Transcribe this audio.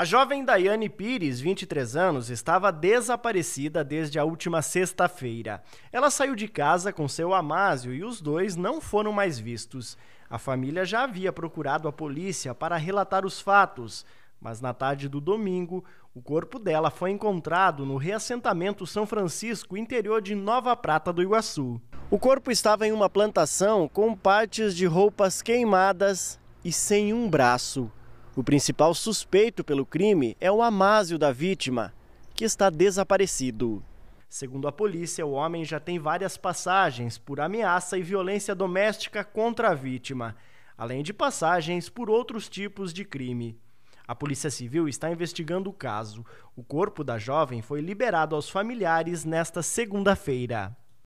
A jovem Daiane Pires, 23 anos, estava desaparecida desde a última sexta-feira. Ela saiu de casa com seu Amásio e os dois não foram mais vistos. A família já havia procurado a polícia para relatar os fatos, mas na tarde do domingo, o corpo dela foi encontrado no reassentamento São Francisco, interior de Nova Prata do Iguaçu. O corpo estava em uma plantação com partes de roupas queimadas e sem um braço. O principal suspeito pelo crime é o Amásio da vítima, que está desaparecido. Segundo a polícia, o homem já tem várias passagens por ameaça e violência doméstica contra a vítima, além de passagens por outros tipos de crime. A Polícia Civil está investigando o caso. O corpo da jovem foi liberado aos familiares nesta segunda-feira.